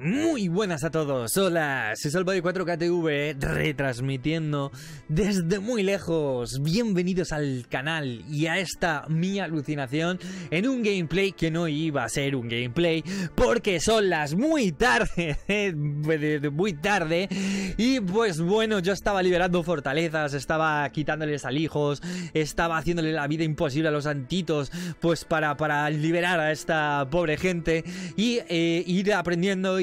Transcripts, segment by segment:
Muy buenas a todos, hola, soy Salvador 4KTV retransmitiendo desde muy lejos. Bienvenidos al canal y a esta mi alucinación en un gameplay que no iba a ser un gameplay porque son las muy tarde, muy tarde. Y pues bueno, yo estaba liberando fortalezas, estaba quitándoles hijos, estaba haciéndole la vida imposible a los antitos, pues para, liberar a esta pobre gente y eh, ir aprendiendo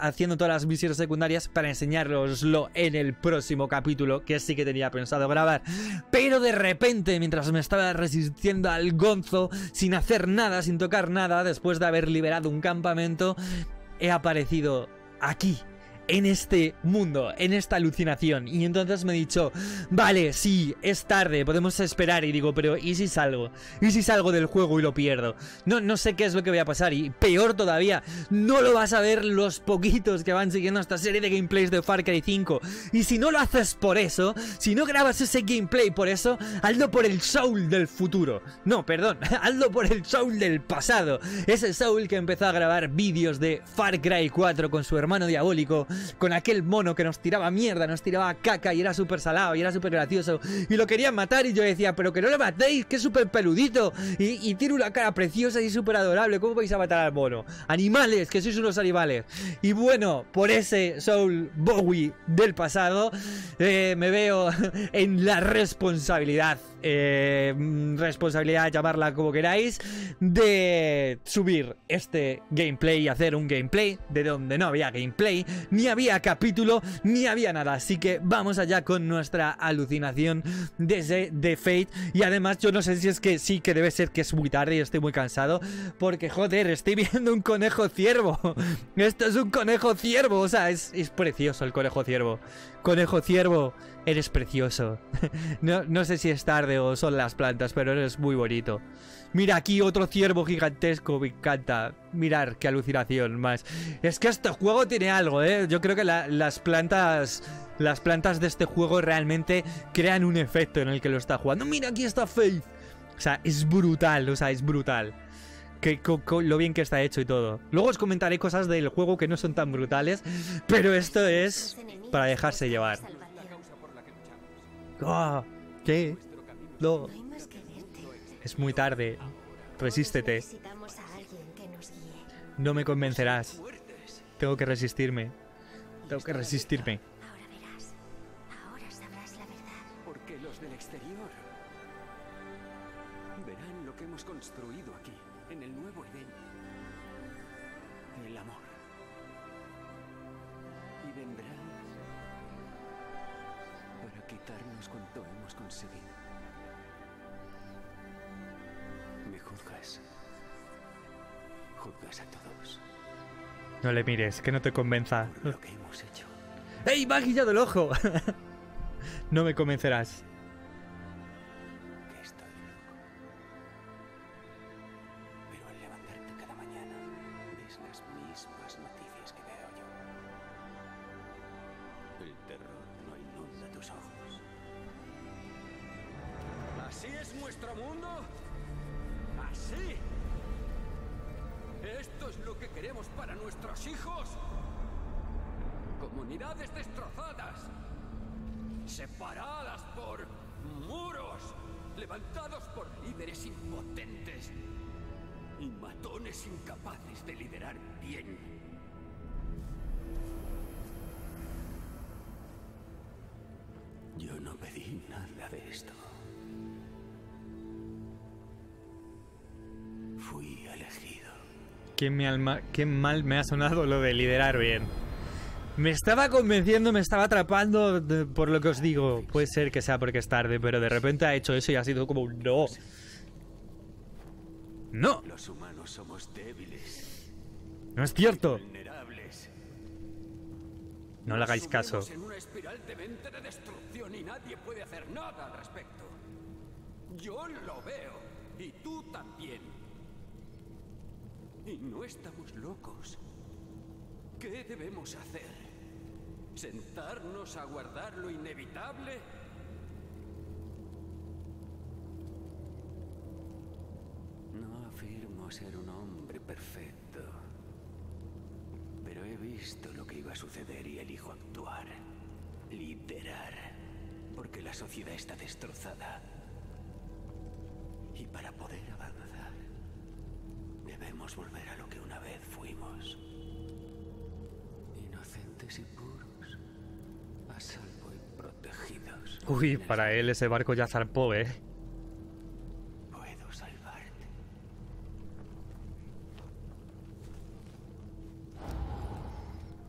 haciendo todas las misiones secundarias para enseñároslo en el próximo capítulo que sí que tenía pensado grabar. Pero de repente, mientras me estaba resistiendo al gonzo, sin hacer nada, sin tocar nada, después de haber liberado un campamento, he aparecido aquí en este mundo, en esta alucinación. Y entonces me he dicho, vale, sí, es tarde, podemos esperar. Y digo, pero ¿y si salgo? ¿Y si salgo del juego y lo pierdo? No, no sé qué es lo que voy a pasar. Y peor todavía, no lo vas a ver los poquitos que van siguiendo esta serie de gameplays de Far Cry 5. Y si no lo haces por eso, si no grabas ese gameplay por eso, hazlo por el soul del futuro. No, perdón, hazlo por el soul del pasado. Ese soul que empezó a grabar vídeos de Far Cry 4 con su hermano diabólico con aquel mono que nos tiraba mierda, nos tiraba caca y era súper salado y era súper gracioso. Y lo querían matar y yo decía, pero que no lo matéis, que es súper peludito y, tiene una cara preciosa y súper adorable. ¿Cómo vais a matar al mono? Animales, que sois unos animales. Y bueno, por ese Soul Bowie del pasado, eh, me veo en la responsabilidad eh, mm, responsabilidad, llamarla como queráis, de subir este gameplay y hacer un gameplay de donde no había gameplay, ni había capítulo, ni había nada. Así que vamos allá con nuestra alucinación desde The Fate. Y además, yo no sé si es que sí que debe ser que es muy tarde y estoy muy cansado, porque joder, estoy viendo un conejo ciervo. Esto es un conejo ciervo, o sea, es, es precioso el conejo ciervo. Conejo ciervo. Eres precioso. no, sé si es tarde o son las plantas, pero eres muy bonito. Mira aquí otro ciervo gigantesco, me encanta. Mirar, qué alucinación más. Es que este juego tiene algo, ¿eh? Yo creo que las plantas... Las plantas de este juego realmente crean un efecto en el que lo está jugando. Mira, aquí está Faith. O sea, es brutal, o sea, es brutal. lo bien que está hecho y todo. Luego os comentaré cosas del juego que no son tan brutales, pero esto es para dejarse llevar ah ¿Qué? No. Es muy tarde. Resístete. No me convencerás. Tengo que resistirme. Tengo que resistirme. No le mires, que no te convenza. ¡Ey, me ha guiado el ojo! ¡No me convencerás! ¡Qué estoy loco! Pero al levantarte cada mañana, ves las mismas noticias que veo yo. El terror no inunda tus ojos. ¡Así es nuestro mundo! ¡Así! ¿Esto es lo que queremos para nuestros hijos? Comunidades destrozadas, separadas por muros, levantados por líderes impotentes y matones incapaces de liderar bien. Yo no pedí nada de esto. Fui elegido. Qué, mal me ha sonado lo de liderar bien. Me estaba convenciendo, me estaba atrapando por lo que os digo. Puede ser que sea porque es tarde, pero de repente ha hecho eso y ha sido como un no. No. Los humanos somos No es cierto. No le hagáis caso. Yo lo veo y tú también. Y no estamos locos. ¿Qué debemos hacer? ¿Sentarnos a guardar lo inevitable? No afirmo ser un hombre perfecto, pero he visto lo que iba a suceder y elijo actuar, liderar, porque la sociedad está destrozada. Y para poder volver a lo que una vez fuimos. Inocentes y puros, a salvo y protegidos. Uy, para él ese barco ya zarpó, ¿eh? Puedo salvarte.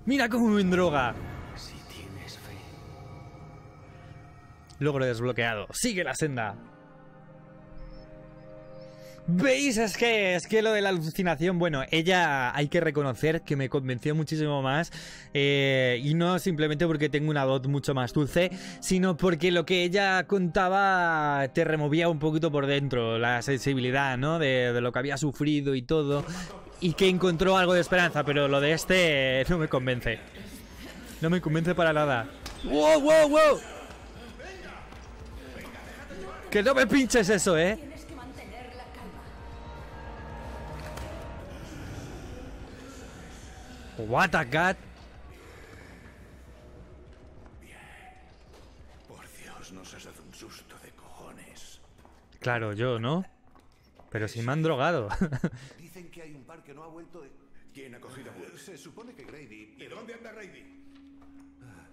¡Mira cómo me droga! Si tienes fe. Logro desbloqueado. ¡Sigue la senda! ¿Veis? Es que, es que lo de la alucinación, bueno, ella hay que reconocer que me convenció muchísimo más eh, y no simplemente porque tengo una voz mucho más dulce, sino porque lo que ella contaba te removía un poquito por dentro, la sensibilidad, ¿no? De, lo que había sufrido y todo y que encontró algo de esperanza, pero lo de este no me convence. No me convence para nada. ¡Wow, wow, wow! Que no me pinches eso, ¿eh? What a cat. Bien. Por Dios, nos has dado un susto de cojones. Claro, yo, ¿no? Pero si me han drogado. Dicen que hay un par que no ha vuelto de... ¿Quién ha cogido a Se supone que Grady... Pero... dónde anda Grady? Ah,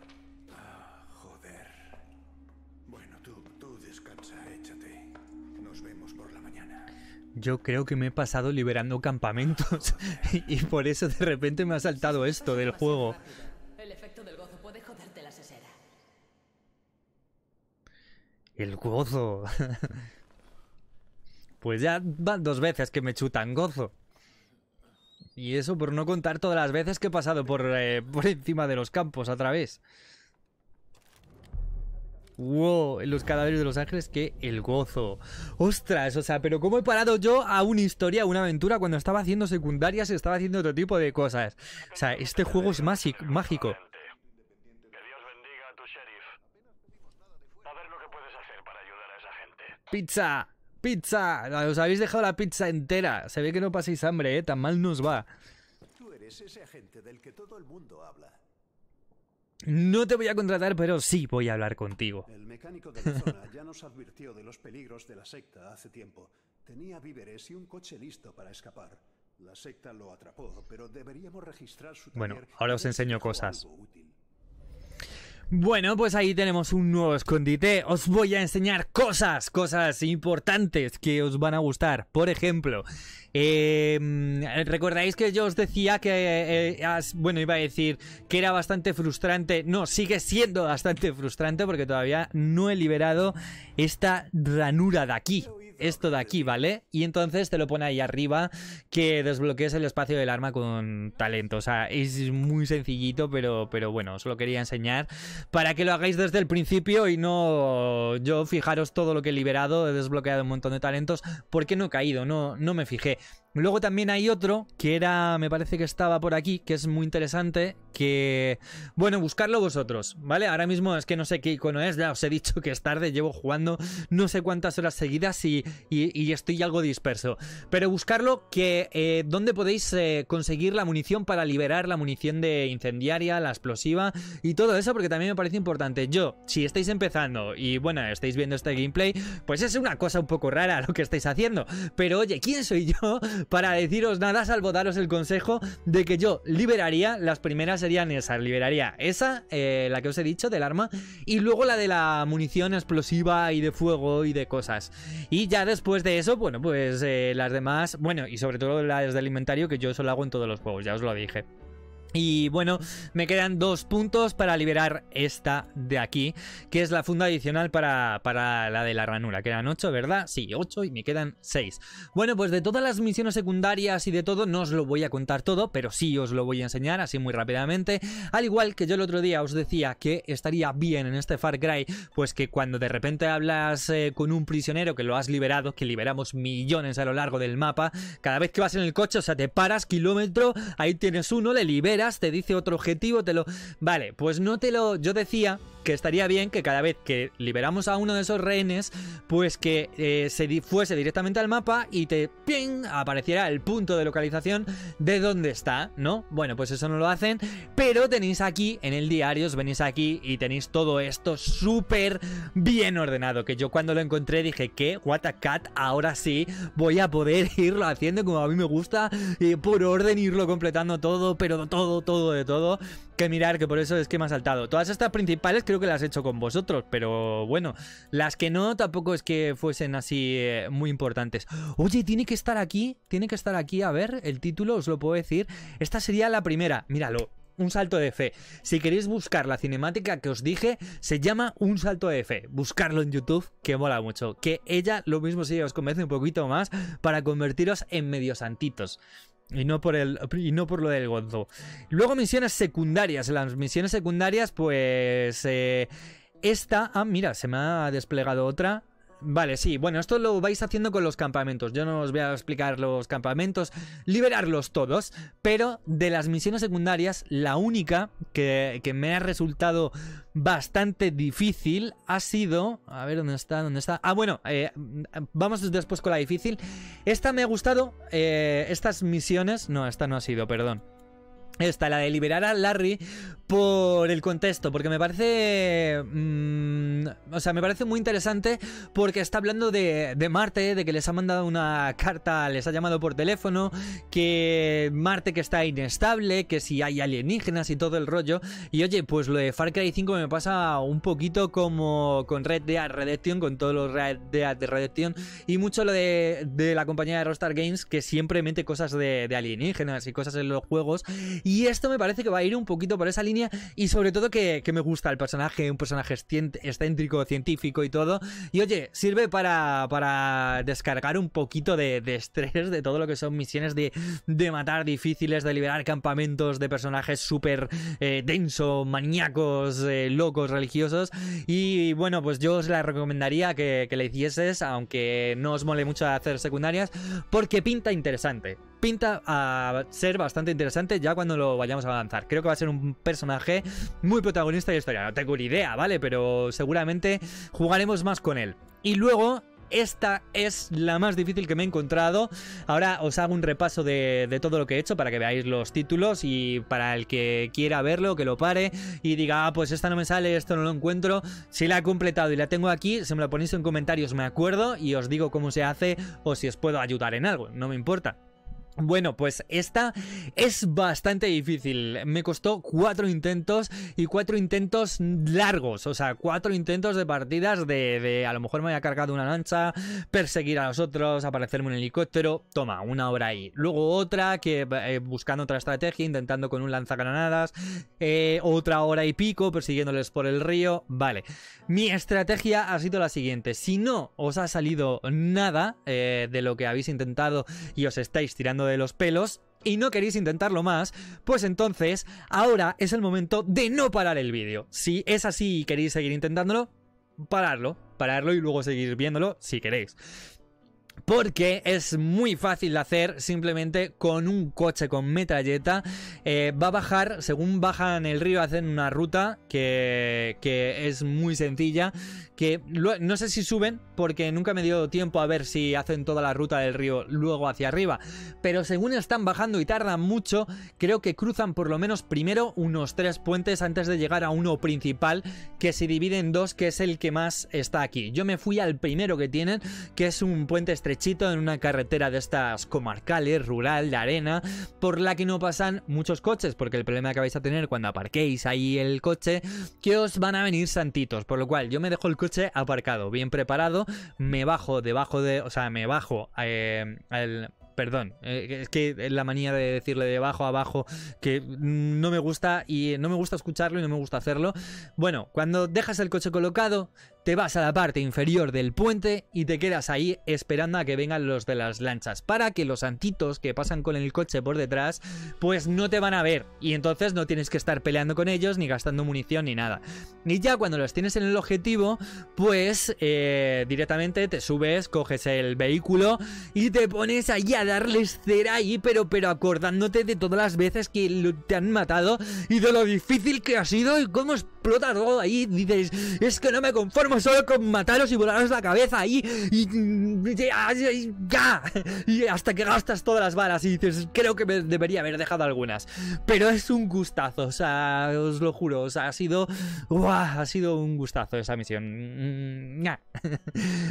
ah, joder. Bueno, tú, tú descansa, échate. Nos vemos. Yo creo que me he pasado liberando campamentos y por eso de repente me ha saltado esto del juego. El gozo Pues ya van dos veces que me chutan gozo. Y eso por no contar todas las veces que he pasado por, eh, por encima de los campos a través wow, los cadáveres de Los Ángeles, que el gozo. Ostras, o sea, pero ¿cómo he parado yo a una historia, a una aventura cuando estaba haciendo secundarias y estaba haciendo otro tipo de cosas? O sea, este juego es mágico. Pizza, pizza, os habéis dejado la pizza entera. Se ve que no paséis hambre, ¿eh? Tan mal nos va. Tú eres ese agente del que todo el mundo habla. No te voy a contratar, pero sí voy a hablar contigo. El mecánico de la zona ya nos advirtió de los peligros de la secta hace tiempo. Tenía víveres y un coche listo para escapar. La secta lo atrapó, pero deberíamos registrar su Bueno, ahora os enseño cosas. Bueno, pues ahí tenemos un nuevo escondite. Os voy a enseñar cosas, cosas importantes que os van a gustar. Por ejemplo, em, recordáis que yo os decía que, eh, eh, bueno, iba a decir que era bastante frustrante. No, sigue siendo bastante frustrante porque todavía no he liberado esta ranura de aquí esto de aquí, ¿vale? Y entonces te lo pone ahí arriba que desbloquees el espacio del arma con talento. O sea, es muy sencillito, pero, pero bueno, os lo quería enseñar para que lo hagáis desde el principio y no yo fijaros todo lo que he liberado, he desbloqueado un montón de talentos, porque no he caído, no, no me fijé. Luego también hay otro que era, me parece que estaba por aquí, que es muy interesante, que, bueno, buscarlo vosotros, ¿vale? Ahora mismo es que no sé qué icono es, ya os he dicho que es tarde, llevo jugando no sé cuántas horas seguidas y, y, estoy algo disperso. Pero buscarlo que, eh, ¿dónde podéis eh, conseguir la munición para liberar la munición de incendiaria, la explosiva y todo eso? Porque también me parece importante. Yo, si estáis empezando y, bueno, estáis viendo este gameplay, pues es una cosa un poco rara lo que estáis haciendo. Pero oye, ¿quién soy yo para deciros nada salvo daros el consejo de que yo liberaría, las primeras serían esas, liberaría esa, eh, la que os he dicho del arma, y luego la de la munición explosiva y de fuego y de cosas. Y ya después de eso, bueno, pues eh, las demás, bueno, y sobre todo las del inventario que yo solo hago en todos los juegos, ya os lo dije. Y bueno, me quedan dos puntos para liberar esta de aquí, que es la funda adicional para, la de la ranura. Quedan ocho, ¿verdad? Sí, ocho y me quedan seis. Bueno, pues de todas las misiones secundarias y de todo, no os lo voy a contar todo, pero sí os lo voy a enseñar así muy rápidamente. Al igual que yo el otro día os decía que estaría bien en este Far Cry, pues que cuando de repente hablas eh, con un prisionero que lo has liberado, que liberamos millones a lo largo del mapa, cada vez que vas en el coche, o sea, te paras kilómetro, ahí tienes uno, le liberas te dice otro objetivo, te lo... Vale, pues no te lo... Yo decía que estaría bien que cada vez que liberamos a uno de esos rehenes, pues que eh, se fuese directamente al mapa y te ¡ping! apareciera el punto de localización de dónde está, ¿no? Bueno, pues eso no lo hacen, pero tenéis aquí en el diario, os venís aquí y tenéis todo esto súper bien ordenado, que yo cuando lo encontré dije que, what a cat, ahora sí voy a poder irlo haciendo como a mí me gusta, eh, por orden irlo completando todo, pero todo, todo de todo, que mirar, que por eso es que me ha saltado. Todas estas principales creo que las he hecho con vosotros, pero bueno, las que no tampoco es que fuesen así eh, muy importantes. Oye, tiene que estar aquí, tiene que estar aquí, a ver, el título os lo puedo decir. Esta sería la primera, míralo. Un salto de fe. Si queréis buscar la cinemática que os dije, se llama Un salto de fe. Buscarlo en YouTube, que mola mucho. Que ella lo mismo si os convence un poquito más para convertiros en medio santitos. Y no, por el, y no por lo del gozo Luego misiones secundarias. Las misiones secundarias, pues... Eh, esta... Ah, mira, se me ha desplegado otra. Vale, sí. Bueno, esto lo vais haciendo con los campamentos. Yo no os voy a explicar los campamentos, liberarlos todos, pero de las misiones secundarias, la única que, me ha resultado bastante difícil ha sido... A ver, ¿dónde está? ¿Dónde está? Ah, bueno, eh, vamos después con la difícil. Esta me ha gustado, eh, estas misiones... No, esta no ha sido, perdón. Esta, la de liberar a Larry por el contexto, porque me parece... Mm, o sea, me parece muy interesante porque está hablando de, Marte, de que les ha mandado una carta, les ha llamado por teléfono, que Marte que está inestable, que si hay alienígenas y todo el rollo. Y oye, pues lo de Far Cry 5 me pasa un poquito como con Red Dead Redemption, con todos los Red Dead Redemption, y mucho lo de, la compañía de Rockstar Games, que siempre mete cosas de alienígenas y cosas en los juegos y esto me parece que va a ir un poquito por esa línea y sobre todo que, me gusta el personaje, un personaje excéntrico, científico y todo. Y oye, sirve para, para descargar un poquito de, de, estrés de todo lo que son misiones de, de matar difíciles, de liberar campamentos de personajes súper eh, denso, maníacos, eh, locos, religiosos. Y bueno, pues yo os la recomendaría que, que le hicieses, aunque no os mole mucho hacer secundarias, porque pinta interesante pinta a ser bastante interesante ya cuando lo vayamos a avanzar. Creo que va a ser un personaje muy protagonista Y la historia. No tengo ni idea, ¿vale? Pero seguramente jugaremos más con él. Y luego esta es la más difícil que me he encontrado. Ahora os hago un repaso de, de, todo lo que he hecho para que veáis los títulos y para el que quiera verlo, que lo pare y diga, ah, pues esta no me sale, esto no lo encuentro. Si la he completado y la tengo aquí, se me la ponéis en comentarios, me acuerdo, y os digo cómo se hace o si os puedo ayudar en algo, no me importa. Bueno, pues esta es bastante difícil. Me costó cuatro intentos y cuatro intentos largos. O sea, cuatro intentos de partidas de, a lo mejor me haya cargado una lancha, perseguir a los otros, aparecerme un helicóptero. Toma, una hora ahí. Luego otra que eh, buscando otra estrategia, intentando con un lanzagranadas. Eh, otra hora y pico persiguiéndoles por el río. Vale. Mi estrategia ha sido la siguiente. Si no os ha salido nada eh, de lo que habéis intentado y os estáis tirando de los pelos y no queréis intentarlo más, pues entonces ahora es el momento de no parar el vídeo. Si es así y queréis seguir intentándolo, pararlo, pararlo y luego seguir viéndolo si queréis porque es muy fácil de hacer simplemente con un coche con metralleta. Eh, va a bajar, según bajan el río, hacen una ruta que, es muy sencilla. Que no sé si suben, porque nunca me dio tiempo a ver si hacen toda la ruta del río luego hacia arriba. Pero según están bajando y tardan mucho, creo que cruzan por lo menos primero unos tres puentes antes de llegar a uno principal, que se divide en dos, que es el que más está aquí. Yo me fui al primero que tienen, que es un puente estrecho en una carretera de estas comarcales, rural, de arena, por la que no pasan muchos coches, porque el problema que vais a tener cuando aparquéis ahí el coche, que os van a venir santitos, por lo cual yo me dejo el coche aparcado, bien preparado, me bajo debajo de, o sea, me bajo eh, al... perdón, eh, es que es la manía de decirle de abajo a abajo que no me gusta y no me gusta escucharlo y no me gusta hacerlo. Bueno, cuando dejas el coche colocado, te vas a la parte inferior del puente y te quedas ahí esperando a que vengan los de las lanchas para que los antitos que pasan con el coche por detrás pues no te van a ver y entonces no tienes que estar peleando con ellos ni gastando munición ni nada. Y ya cuando los tienes en el objetivo pues eh, directamente te subes, coges el vehículo y te pones ahí a darles cera ahí pero, pero acordándote de todas las veces que te han matado y de lo difícil que ha sido y cómo explota todo ahí. Dices, es que no me conformo pues solo con mataros y volaros la cabeza ahí. Y, ya. Y hasta que gastas todas las balas y dices, creo que debería haber dejado algunas. Pero es un gustazo, sea, os lo juro. ha sido. ha sido un gustazo esa misión. Mm,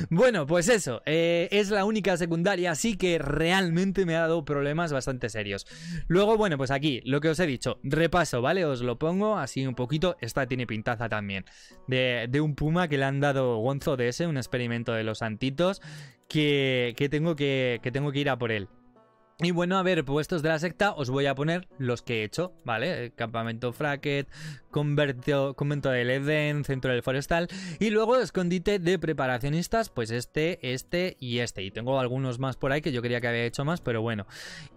bueno, pues eso. Eh, es la única secundaria, así que realmente me ha dado problemas bastante serios. Luego, bueno, pues aquí, lo que os he dicho, repaso, ¿vale? Os lo pongo así un poquito. Esta tiene pintaza también. De, de un puma que le han han dado Gonzo ese, un experimento de los santitos, que, que tengo que, que tengo que ir a por él. Y bueno, a ver, puestos de la secta, os voy a poner los que he hecho, ¿vale? Eh, campamento Fracket, Convento del Eden, Centro del Forestal y luego escondite de preparacionistas, pues este, este y este. Y tengo algunos más por ahí que yo quería que había hecho más, pero bueno.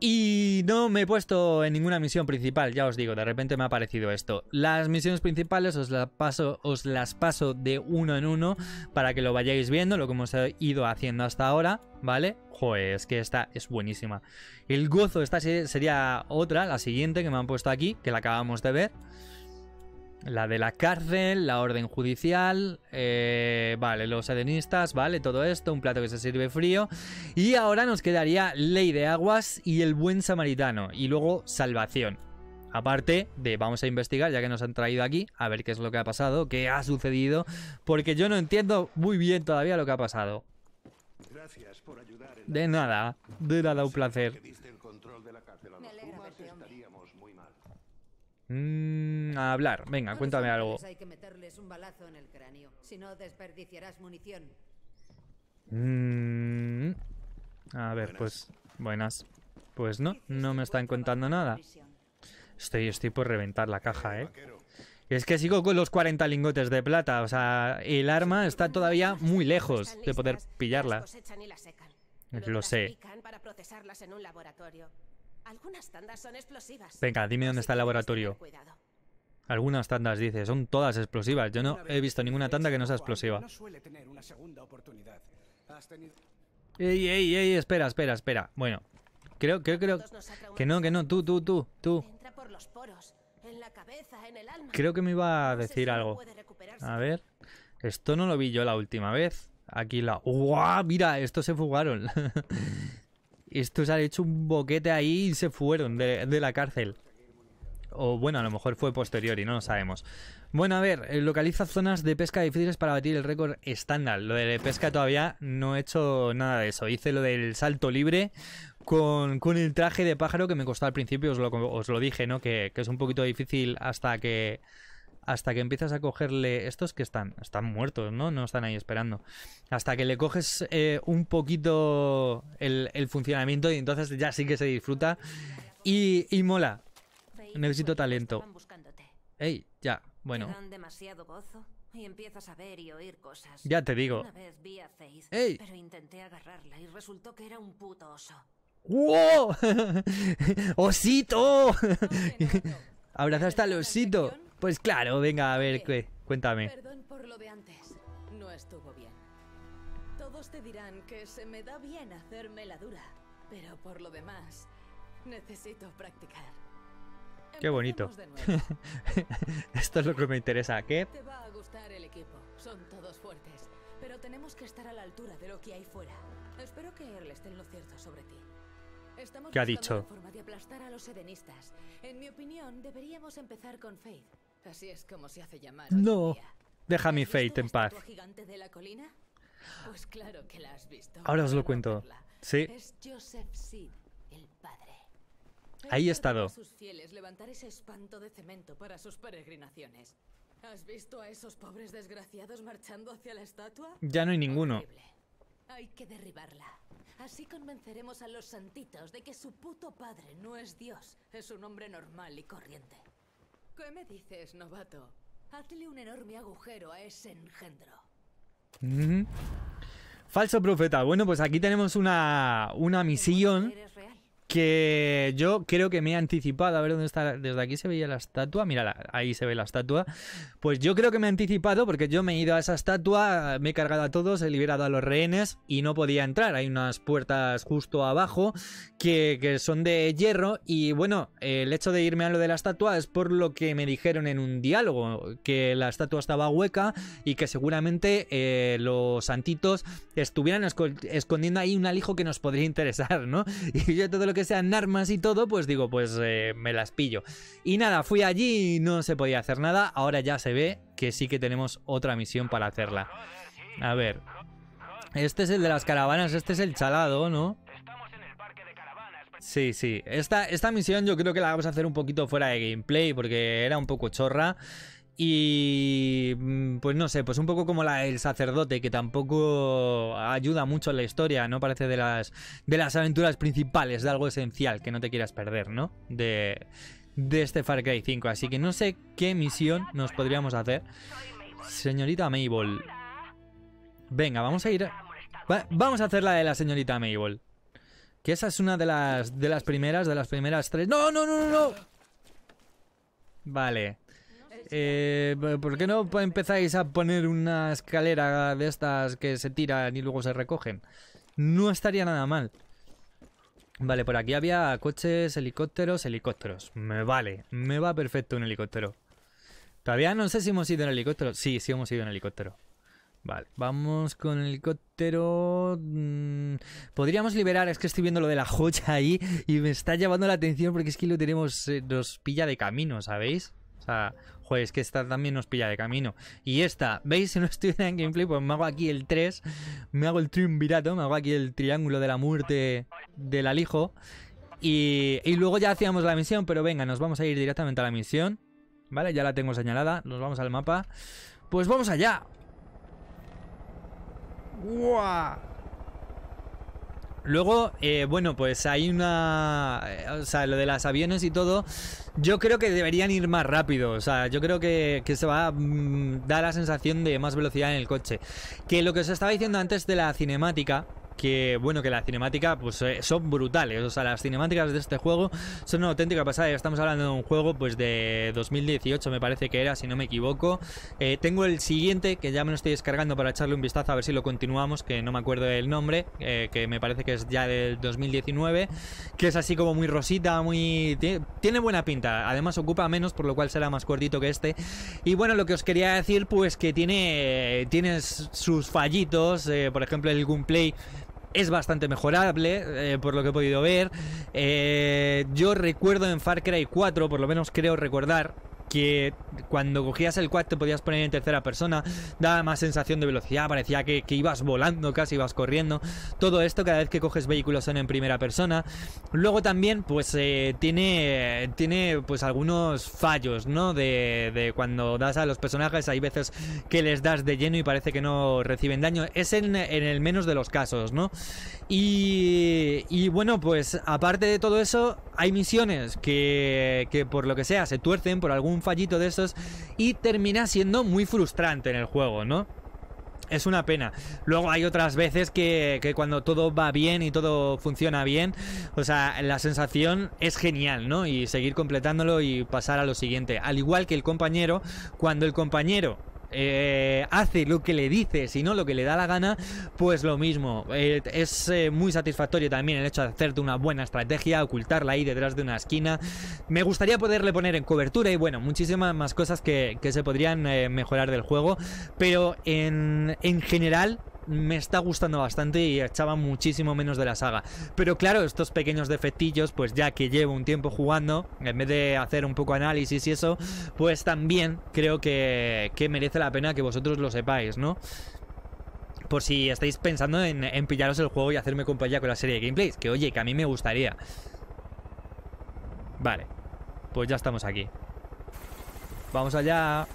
Y no me he puesto en ninguna misión principal, ya os digo, de repente me ha parecido esto. Las misiones principales os, paso, os las paso de uno en uno para que lo vayáis viendo, lo que hemos ido haciendo hasta ahora, ¿vale? Joder, es que esta es buenísima. El gozo, esta sería otra, la siguiente que me han puesto aquí, que la acabamos de ver. La de la cárcel, la orden judicial, eh, vale, los edenistas, vale, todo esto, un plato que se sirve frío. Y ahora nos quedaría ley de aguas y el buen samaritano, y luego salvación. Aparte de, vamos a investigar, ya que nos han traído aquí, a ver qué es lo que ha pasado, qué ha sucedido, porque yo no entiendo muy bien todavía lo que ha pasado. De nada, de nada, un placer. Mmm, a hablar. Venga, cuéntame algo. Mmm. A ver, pues buenas. Pues no, no me están contando nada. Estoy estoy por reventar la caja, ¿eh? Es que sigo con los 40 lingotes de plata, o sea, el arma está todavía muy lejos de poder pillarla. Lo sé. Venga, dime dónde está el laboratorio. Algunas tandas, dice, son todas explosivas. Yo no he visto ninguna tanda que no sea explosiva. Ey, ey, ey, espera, espera, espera. Bueno, creo, creo, creo... Que no, que no, tú, tú, tú, tú. Creo que me iba a decir algo. A ver. Esto no lo vi yo la última vez. Aquí la... ¡Uah! Mira, estos se fugaron. estos han hecho un boquete ahí y se fueron de la cárcel o bueno, a lo mejor fue posterior y no lo sabemos. Bueno, a ver, eh, localiza zonas de pesca difíciles para batir el récord estándar. Lo de pesca todavía no he hecho nada de eso. Hice lo del salto libre con, el traje de pájaro que me costó al principio, os lo, dije, ¿no? Que, es un poquito difícil hasta que hasta que empiezas a cogerle estos que están están muertos, ¿no? No están ahí esperando. Hasta que le coges eh, un poquito el, funcionamiento y entonces ya sí que se disfruta y, y mola. Necesito talento. Ey, ya, bueno. demasiado gozo y empiezas a ver y oír cosas. Ya te digo. Una vez vi a Faith, Ey. pero intenté agarrarla y resultó que era un puto oso. ¡Wow! ¡Osito! ¿Abrazaste al osito? Pues claro, venga, a ver, qué, cuéntame. Perdón por lo de antes. No estuvo bien. Todos te dirán que se me da bien hacerme la dura, pero por lo demás, necesito practicar. Qué bonito. Esto es lo que me interesa. ¿Qué? Te va a gustar el equipo. Son todos fuertes. Pero tenemos que estar a la altura de lo que hay fuera. Espero que Earl esté en lo cierto sobre ti. Estamos ¿Qué ha dicho? forma de aplastar a los edenistas. En mi opinión, deberíamos empezar con Faith. Así es como se hace llamar. No. Hoy en día. Deja mi Faith en paz. gigante de la colina? Pues claro que la has visto. Ahora os lo cuento. Sí. Es Joseph Seed, el padre. Ahí he estado. Sus fieles levantar ese espanto de cemento para sus peregrinaciones. ¿Has visto a esos pobres desgraciados marchando hacia la estatua? Ya no hay ninguno. Horrible. Hay que derribarla. Así convenceremos a los santitos de que su puto padre no es Dios, es un hombre normal y corriente. ¿Qué me dices, novato? Hazle un enorme agujero a ese engendro. Mm -hmm. Falso profeta. Bueno, pues aquí tenemos una, una misión que yo creo que me he anticipado, a ver dónde está, desde aquí se veía la estatua, mira, ahí se ve la estatua, pues yo creo que me he anticipado porque yo me he ido a esa estatua, me he cargado a todos, he liberado a los rehenes y no podía entrar, hay unas puertas justo abajo que, son de hierro y bueno, el hecho de irme a lo de la estatua es por lo que me dijeron en un diálogo, que la estatua estaba hueca y que seguramente eh, los santitos estuvieran escondiendo ahí un alijo que nos podría interesar, ¿no? Y yo todo lo que sean armas y todo, pues digo, pues eh, me las pillo. Y nada, fui allí y no se podía hacer nada. Ahora ya se ve que sí que tenemos otra misión para hacerla. A ver. Este es el de las caravanas, este es el chalado, ¿no? Sí, sí. Esta, esta misión yo creo que la vamos a hacer un poquito fuera de gameplay porque era un poco chorra. Y mm, pues no sé, pues un poco como la, el sacerdote, que tampoco ayuda mucho en la historia, ¿no? Parece de las, de las aventuras principales, de algo esencial que no te quieras perder, ¿no? De, este Far Cry 5. Así que no sé qué misión nos podríamos hacer. Señorita Mabel. Venga, vamos a ir... vamos a hacer la de la señorita Mabel. Que esa es una de las, de las primeras, de las primeras tres... no, no, no! no! Vale. Eh, ¿Por qué no empezáis a poner una escalera de estas que se tiran y luego se recogen? No estaría nada mal. Vale, por aquí había coches, helicópteros, helicópteros. Me vale, me va perfecto un helicóptero. Todavía no sé si hemos ido en helicóptero. Sí, sí hemos ido en helicóptero. Vale, vamos con el helicóptero. Mm, podríamos liberar, es que estoy viendo lo de la joya ahí y me está llamando la atención porque es que lo tenemos, eh, nos pilla de camino, ¿sabéis? O sea, Joder, es que esta también nos pilla de camino. Y esta, ¿veis? Si no estoy en gameplay, pues me hago aquí el 3, me hago el triunvirato, me hago aquí el triángulo de la muerte del alijo. Y, y luego ya hacíamos la misión, pero venga, nos vamos a ir directamente a la misión. Vale, ya la tengo señalada, nos vamos al mapa. Pues vamos allá. ¡Guau! Luego, eh, bueno, pues hay una... Eh, o sea, lo de las aviones y todo, yo creo que deberían ir más rápido. O sea, yo creo que, que se va a mm, dar la sensación de más velocidad en el coche. Que lo que os estaba diciendo antes de la cinemática que bueno, que la cinemática pues eh, son brutales, o sea, las cinemáticas de este juego son una auténtica pasada, estamos hablando de un juego pues de 2018 me parece que era, si no me equivoco. Eh, tengo el siguiente que ya me lo estoy descargando para echarle un vistazo a ver si lo continuamos, que no me acuerdo el nombre, eh, que me parece que es ya del 2019, que es así como muy rosita, muy tiene buena pinta, además ocupa menos por lo cual será más cortito que este. Y bueno, lo que os quería decir pues que tiene tiene sus fallitos, por ejemplo, el gameplay es bastante mejorable, eh, por lo que he podido ver. Eh, yo recuerdo en Far Cry 4, por lo menos creo recordar, que cuando cogías el quad te podías poner en tercera persona, daba más sensación de velocidad, parecía que, ibas volando, casi ibas corriendo. Todo esto cada vez que coges vehículos son en primera persona. Luego también, pues eh, tiene, tiene pues algunos fallos, ¿no? De, de, cuando das a los personajes, hay veces que les das de lleno y parece que no reciben daño. Es en, en el menos de los casos, ¿no? Y, y bueno, pues aparte de todo eso, hay misiones que, que por lo que sea se tuercen por algún fallito de esos y termina siendo muy frustrante en el juego, ¿no? Es una pena. Luego hay otras veces que, que, cuando todo va bien y todo funciona bien, o sea, la sensación es genial, ¿no? Y seguir completándolo y pasar a lo siguiente. Al igual que el compañero, cuando el compañero eh, hace lo que le dice, no, lo que le da la gana, pues lo mismo. Eh, es eh, muy satisfactorio también el hecho de hacerte una buena estrategia, ocultarla ahí detrás de una esquina. Me gustaría poderle poner en cobertura y bueno, muchísimas más cosas que, que se podrían mejorar del juego, pero en, en general me está gustando bastante y echaba muchísimo menos de la saga. Pero claro, estos pequeños defectillos, pues ya que llevo un tiempo jugando, en vez de hacer un poco análisis y eso, pues también creo que, que merece la pena que vosotros lo sepáis, ¿no? Por si estáis pensando en, en pillaros el juego y hacerme compañía con la serie de gameplays, que oye, que a mí me gustaría. Vale, pues ya estamos aquí. Vamos allá.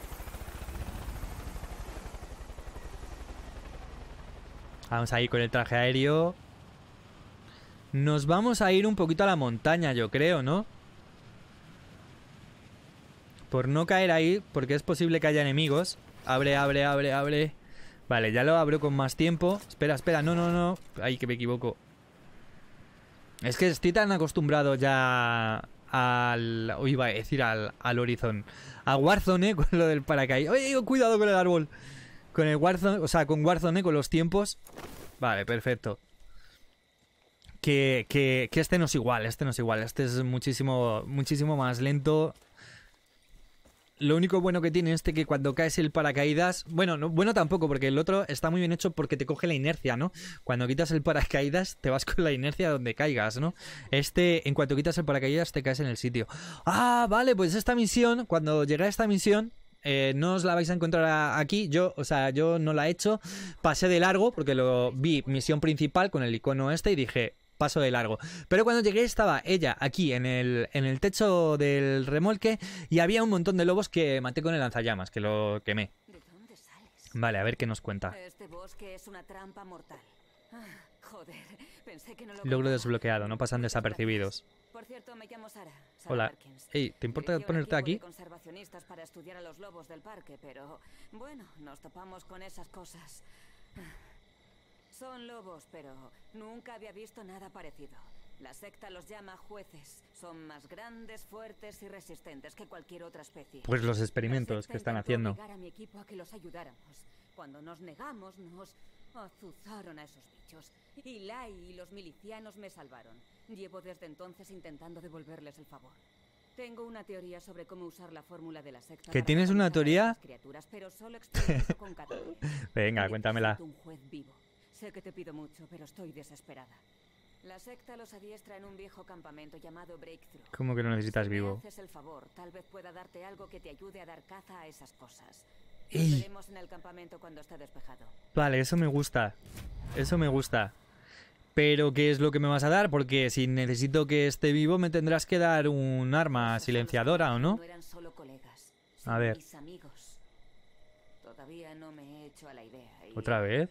Vamos a ir con el traje aéreo. Nos vamos a ir un poquito a la montaña, yo creo, ¿no? Por no caer ahí, porque es posible que haya enemigos. Abre, abre, abre, abre. Vale, ya lo abro con más tiempo. Espera, espera, no, no, no. Ay, que me equivoco. Es que estoy tan acostumbrado ya al... O oh, iba a decir al, al Horizon. A Warzone, ¿eh? con lo del paracaídas. Oye, cuidado con el árbol. Con el Warzone, o sea, con Warzone, con los tiempos. Vale, perfecto. Que, que, que, este no es igual, este no es igual, este es muchísimo, muchísimo más lento. Lo único bueno que tiene este que cuando caes el paracaídas, bueno, no, bueno tampoco, porque el otro está muy bien hecho porque te coge la inercia, ¿no? Cuando quitas el paracaídas te vas con la inercia donde caigas, ¿no? Este, en cuanto quitas el paracaídas te caes en el sitio. Ah, vale, pues esta misión, cuando llega esta misión, eh, no os la vais a encontrar aquí. Yo, o sea, yo no la he hecho. Pasé de largo porque lo vi misión principal con el icono este y dije, paso de largo. Pero cuando llegué estaba ella aquí en el, en el techo del remolque y había un montón de lobos que maté con el lanzallamas, que lo quemé. Vale, a ver qué nos cuenta. Logro desbloqueado, no pasan desapercibidos. Por cierto, me llamo Sara. Hola. Hey, ¿te importa ponerte aquí? conservacionistas para estudiar a los lobos del parque, pero bueno, nos topamos con esas cosas. Son lobos, pero nunca había visto nada parecido. La secta los llama jueces. Son más grandes, fuertes y resistentes que cualquier otra especie. Pues los experimentos que están haciendo. A mi equipo a que los ayudáramos. Cuando nos negamos, nos azuzaron a esos bichos. Y Lai y los milicianos me salvaron. Llevo desde entonces intentando devolverles el favor. Tengo una teoría sobre cómo usar la fórmula de la secta. ¿Que tienes una teoría? Criaturas, pero solo con cada Venga, cuéntamela. Un juez vivo. Sé que te pido mucho, pero estoy desesperada. La secta los adiestra en un viejo campamento llamado Breakthrough. ¿Cómo que no necesitas vivo? Si me haces el favor, tal vez pueda darte algo que te ayude a dar caza a esas cosas. Ey. en el campamento cuando esté despejado. Vale, eso me gusta. Eso me gusta. Pero ¿qué es lo que me vas a dar? Porque si necesito que esté vivo me tendrás que dar un arma silenciadora, ¿o no? A ver. ¿Otra vez?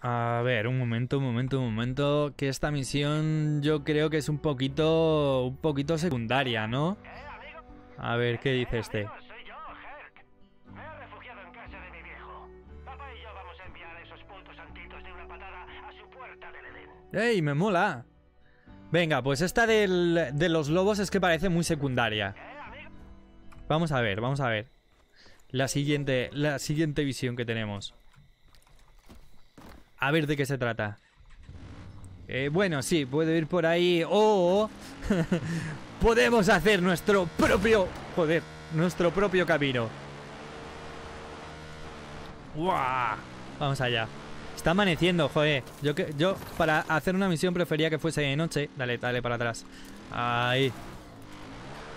A ver, un momento, un momento, un momento. Que esta misión yo creo que es un poquito. un poquito secundaria, ¿no? Eh, a ver, ¿qué dice este? ¡Ey, me mola! Venga, pues esta de los lobos es que parece muy secundaria. Vamos a ver, vamos a ver. La siguiente, la siguiente visión que tenemos. A ver de qué se trata. Eh, bueno, sí, puedo ir por ahí o... podemos hacer nuestro propio... Joder, nuestro propio camino. Vamos allá. Está amaneciendo, joder. Yo, yo para hacer una misión prefería que fuese de noche. Dale, dale para atrás. Ahí.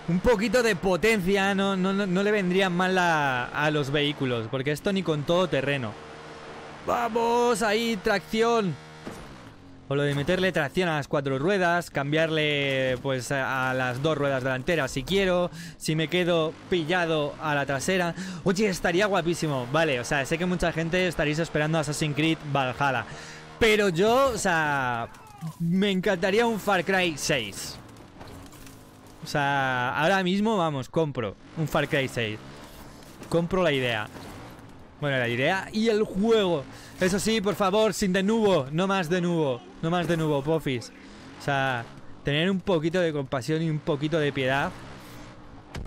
Un poquito de potencia no, no, le vendría mal a, a los vehículos, porque esto ni con todo terreno. ¡Vamos! Ahí, tracción o lo de meterle tracción a las cuatro ruedas, cambiarle pues a las dos ruedas delanteras si quiero, si me quedo pillado a la trasera. Oye, estaría guapísimo, vale, o sea, sé que mucha gente estaréis esperando Assassin's Creed Valhalla, pero yo, o sea, me encantaría un Far Cry 6. O sea, ahora mismo, vamos, compro un Far Cry 6. Compro la idea. Bueno, la idea y el juego. Eso sí, por favor, sin de no más de nuevo, no más de nuevo, pofis. O sea, tener un poquito de compasión y un poquito de piedad.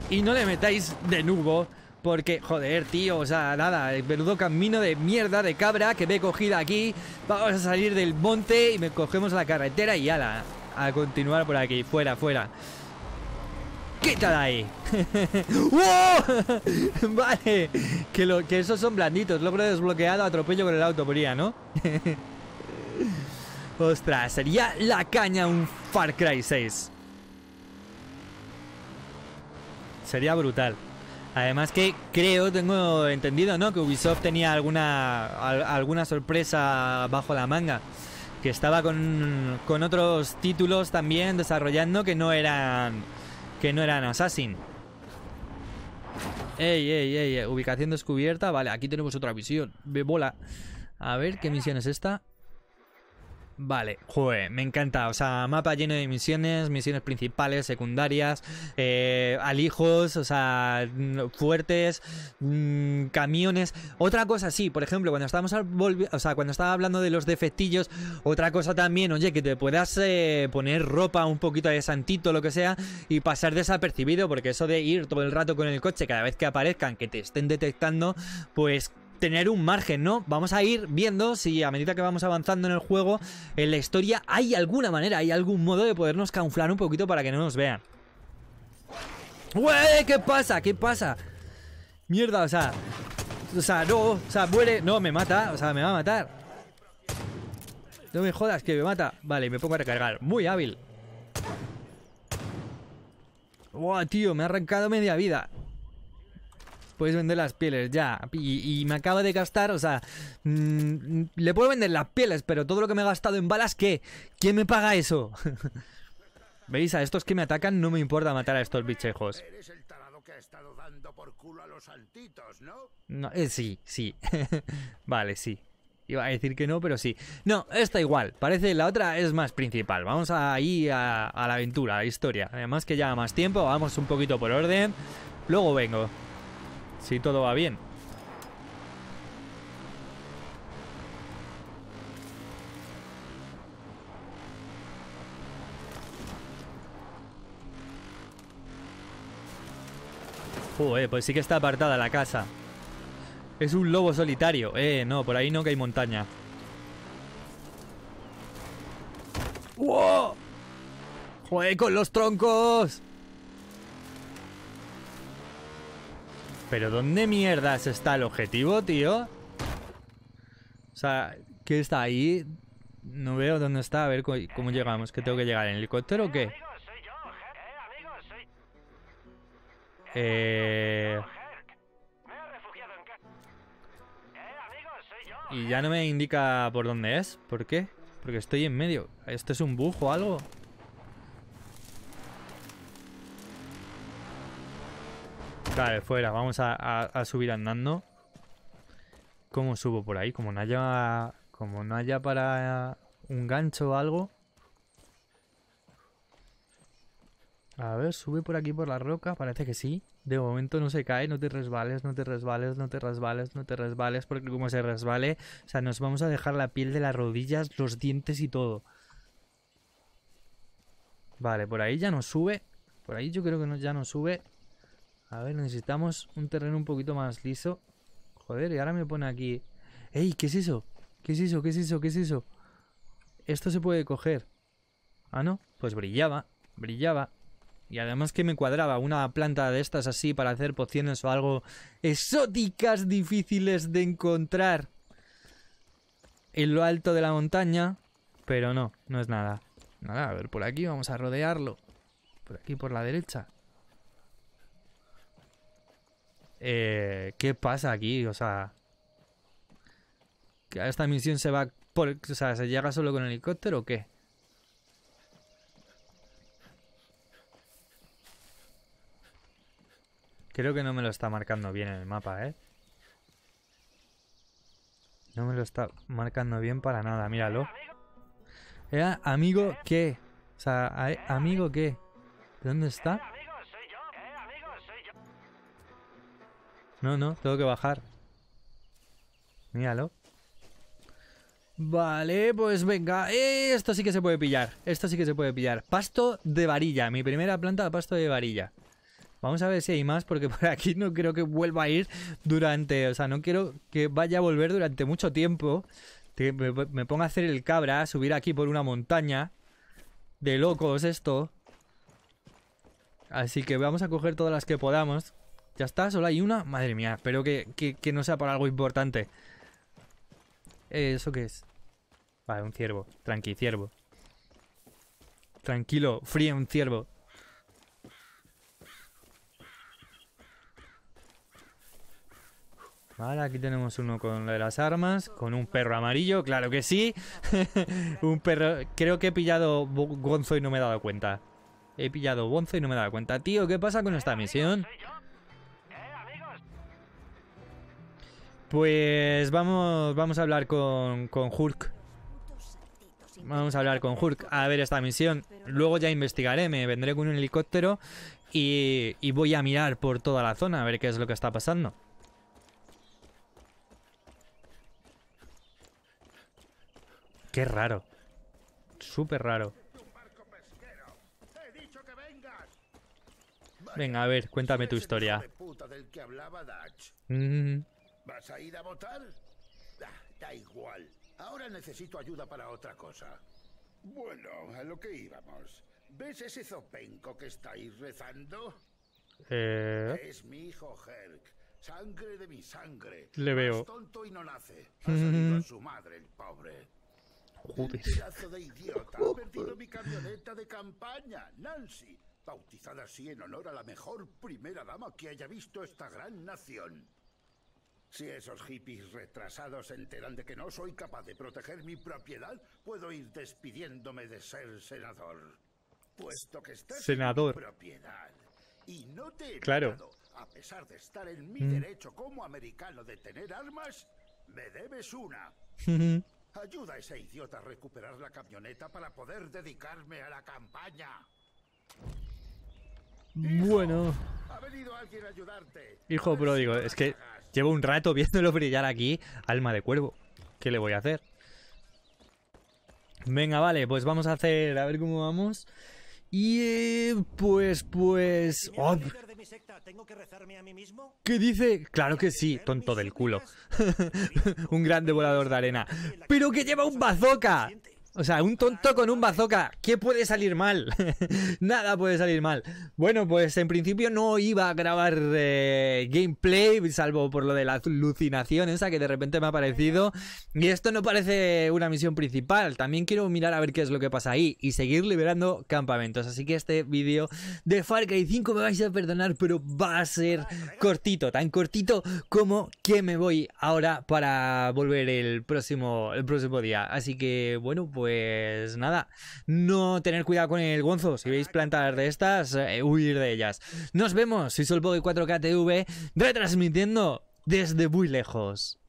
Y no le metáis de nuevo, porque, joder, tío, o sea, nada, el menudo camino de mierda de cabra que me he cogido aquí. Vamos a salir del monte y me cogemos la carretera y ala, a continuar por aquí, fuera, fuera. Qué tal ahí. vale, que, esos son blanditos. Logro desbloqueado, atropello con el auto, ¿podría ¿no? Ostras, sería la caña un Far Cry 6. Sería brutal. Además que creo, tengo entendido, ¿no? Que Ubisoft tenía alguna, alguna sorpresa bajo la manga. Que estaba con, con otros títulos también desarrollando que no eran que no eran Assassin. Ey, ey, ey, eh, ubicación descubierta. Vale, aquí tenemos otra visión bola. A ver, ¿qué misión es esta? Vale, joder, me encanta. O sea, mapa lleno de misiones, misiones principales, secundarias, eh, alijos, o sea, mm, fuertes, mm, camiones. Otra cosa, sí, por ejemplo, cuando estábamos o sea, cuando estaba hablando de los defectillos, otra cosa también, oye, que te puedas eh, poner ropa un poquito de santito, lo que sea, y pasar desapercibido, porque eso de ir todo el rato con el coche cada vez que aparezcan, que te estén detectando, pues tener un margen, ¿no? Vamos a ir viendo si a medida que vamos avanzando en el juego, en la historia, hay alguna manera, hay algún modo de podernos camuflar un poquito para que no nos vean. ¡Ueh! ¿Qué pasa? ¿Qué pasa? Mierda, o sea... O sea, no, o sea, muere... No, me mata, o sea, me va a matar. No me jodas, que me mata. Vale, me pongo a recargar. Muy hábil. tío, me ha arrancado media vida. Puedes vender las pieles ya. Y, me acaba de gastar, o sea, mm, le puedo vender las pieles, pero todo lo que me he gastado en balas, ¿qué? ¿Quién me paga eso? ¿Veis? A estos que me atacan no me importa matar a estos bichejos. Eres el tarado que ha estado dando por culo a los saltitos, ¿no? Eh, sí, sí. vale, sí. Iba a decir que no, pero sí. No, está igual. Parece la otra es más principal. Vamos ahí a, a la aventura, a la historia. Además que ya más tiempo, vamos un poquito por orden. Luego vengo. Si todo va bien. Joder, pues sí que está apartada la casa. Es un lobo solitario. Eh, no, por ahí no que hay montaña. ¡Woah! ¡Joder, con los troncos! ¿Pero dónde mierdas está el objetivo, tío? O sea, ¿qué está ahí? No veo dónde está. A ver cómo llegamos. ¿Que tengo que llegar en helicóptero o qué? Eh, y ya no me indica por dónde es. ¿Por qué? Porque estoy en medio. ¿Esto es un bujo, o algo? Vale, fuera. Vamos a, subir andando. ¿Cómo subo por ahí? Como no haya, como no haya para un gancho o algo. A ver, sube por aquí por la roca. Parece que sí. De momento no se cae. No te resbales, no te resbales, no te resbales, no te resbales. Porque como se resbale, o sea, nos vamos a dejar la piel de las rodillas, los dientes y todo. Vale, por ahí ya no sube. Por ahí yo creo que ya no sube. A ver, necesitamos un terreno un poquito más liso. Joder, y ahora me pone aquí... ¡Ey! ¿Qué es eso? ¿Qué es eso? ¿Qué es eso? ¿Qué es eso? Esto se puede coger. Ah, ¿no? Pues brillaba. Brillaba. Y además que me cuadraba una planta de estas así para hacer pociones o algo exóticas difíciles de encontrar en lo alto de la montaña. Pero no, no es nada. Nada, a ver, por aquí vamos a rodearlo. Por aquí, por la derecha. Eh, ¿qué pasa aquí? O sea, ¿esta misión se va por, o sea, se llega solo con el helicóptero o qué? Creo que no me lo está marcando bien en el mapa, ¿eh? No me lo está marcando bien para nada, míralo. Eh, amigo qué. O sea, amigo qué. ¿Dónde está? No, no, tengo que bajar. Míralo. Vale, pues venga. Esto sí que se puede pillar. Esto sí que se puede pillar. Pasto de varilla. Mi primera planta de pasto de varilla. Vamos a ver si hay más, porque por aquí no creo que vuelva a ir durante... O sea, no quiero que vaya a volver durante mucho tiempo. Que me, me ponga a hacer el cabra, subir aquí por una montaña. De locos esto. Así que vamos a coger todas las que podamos. Ya está, solo hay una. Madre mía, espero que, no sea por algo importante. Eh, ¿Eso qué es? Vale, un ciervo. Tranqui, ciervo. Tranquilo, frío, un ciervo. Vale, aquí tenemos uno con de las armas, con un perro amarillo, claro que sí. un perro... Creo que he pillado Gonzo y no me he dado cuenta. He pillado Gonzo y no me he dado cuenta. Tío, ¿qué pasa con esta misión? Pues vamos, vamos a hablar con, con Vamos a hablar con Jurk. a ver esta misión. Luego ya investigaré, me vendré con un helicóptero y, y voy a mirar por toda la zona a ver qué es lo que está pasando. Qué raro. Súper raro. Venga, a ver, cuéntame tu historia. ¿Vas a ir a votar? Ah, da igual. Ahora necesito ayuda para otra cosa. Bueno, a lo que íbamos. ¿Ves ese zopenco que estáis rezando? Eh. Es mi hijo Herc. Sangre de mi sangre. Le veo. Es tonto y no nace. Ha mm-hmm. salido a su madre, el pobre. Joder. Pedazo de idiota. Ha perdido mi camioneta de campaña, Nancy. Bautizada así en honor a la mejor primera dama que haya visto esta gran nación. Si esos hippies retrasados se enteran de que no soy capaz de proteger mi propiedad, puedo ir despidiéndome de ser senador. Puesto que estás senador. propiedad. Y no te claro. a pesar de estar en mi mm. derecho como americano de tener armas, me debes una. Ayuda a ese idiota a recuperar la camioneta para poder dedicarme a la campaña. Bueno. Hijo, ha venido alguien a ayudarte. Hijo pródigo, es que Llevo un rato viéndolo brillar aquí. Alma de cuervo. ¿Qué le voy a hacer? Venga, vale, pues vamos a hacer... A ver cómo vamos. Y... Eh, pues, pues... Oh. ¿Qué dice? Claro que sí, tonto del culo. un gran devorador de arena. ¡Pero que lleva un bazooka! O sea, un tonto con un bazooka. ¿Qué puede salir mal? Nada puede salir mal. Bueno, pues en principio no iba a grabar eh, gameplay, salvo por lo de la alucinación esa que de repente me ha aparecido Y esto no parece una misión principal. También quiero mirar a ver qué es lo que pasa ahí y seguir liberando campamentos. Así que este vídeo de Far Cry 5 me vais a perdonar, pero va a ser cortito. Tan cortito como que me voy ahora para volver el próximo, el próximo día. Así que, bueno, pues pues nada, no tener cuidado con el gonzo. Si veis plantas de estas, eh, huir de ellas. Nos vemos, soy Solboy 4KTV, retransmitiendo desde muy lejos.